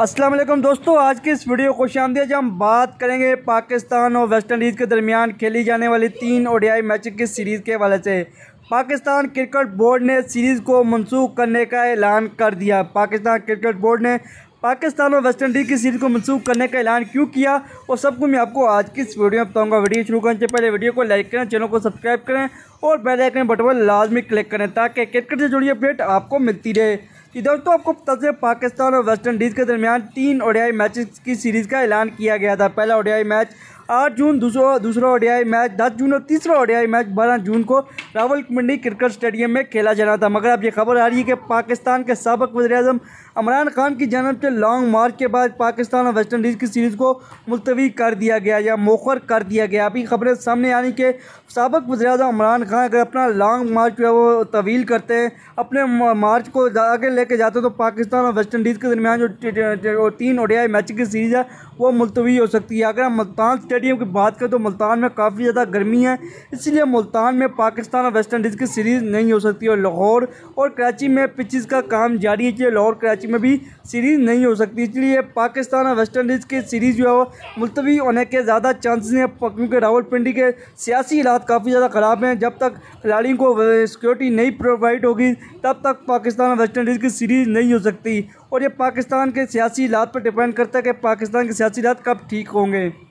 अस्सलाम वालेकुम दोस्तों आज की इस वीडियो खुश जब हम बात करेंगे पाकिस्तान और वेस्ट इंडीज़ के दरमियान खेली जाने वाली तीन ओडियाई मैच की सीरीज़ के हवाले से पाकिस्तान क्रिकेट बोर्ड ने सीरीज़ को मनसूख करने का ऐलान कर दिया पाकिस्तान क्रिकेट बोर्ड ने पाकिस्तान और वेस्ट इंडीज़ की सीरीज़ को मनसूख करने का ऐलान क्यों किया और सबको मैं आपको आज की इस वीडियो में बताऊँगा वीडियो शुरू करने से पहले वीडियो को लाइक करें चैनल को सब्सक्राइब करें और बेल आइकन बटन पर लाजमी क्लिक करें ताकि क्रिकेट से जुड़ी अपडेट आपको मिलती रहे कि दोस्तों आपको पता चले पाकिस्तान और वेस्ट इंडीज़ के दरमियान तीन ओडियाई मैचेस की सीरीज़ का ऐलान किया गया था पहला ओडियाई मैच आठ जून दूसरा दूसरा ओडियाई मैच दस जून और तीसरा ओडियाई मैच बारह जून को मंडी क्रिकेट स्टेडियम में खेला जाना था मगर अब ये खबर आ रही है कि पाकिस्तान के सबक वजर अजम इमरान खान की जानब से लॉन्ग मार्च के बाद पाकिस्तान और वेस्ट इंडीज़ की सीरीज़ को मुलतवी कर दिया गया या मोखर कर दिया गया अभी खबरें सामने आ रही कि सबक वजर अजम इमरान खान अगर अपना लॉन्ग मार्च जो है वो तवील करते हैं अपने मार्च को आगे लेके जाते तो पाकिस्तान और वेस्ट इंडीज़ के दरमियान जो तीन ओडियाई मैच की सीरीज़ है वो मुलतवी हो सकती है अगर हम मुल्तान स्टेट स्टेडियम की बात करें तो मुल्तान में काफ़ी ज़्यादा गर्मी है इसलिए मुल्तान में पाकिस्तान और वेस्ट इंडीज़ की सीरीज़ नहीं हो सकती और लाहौर और कराची में पिचिस का काम जारी है इसलिए लाहौर कराची में भी सीरीज़ नहीं हो सकती इसलिए पाकिस्तान और वेस्ट इंडीज़ की सीरीज़ जो है वो मुलतवी होने के ज़्यादा चांसेस हैं क्योंकि पिंडी के सियासी हालात काफ़ी ज़्यादा ख़राब हैं जब तक खिलाड़ियों को सिक्योरिटी नहीं प्रोवाइड होगी तब तक पाकिस्तान और वेस्ट इंडीज़ की सीरीज़ नहीं हो सकती और ये पाकिस्तान के सियासी हालात पर डिपेंड करता है कि पाकिस्तान के सियासी हालात कब ठीक होंगे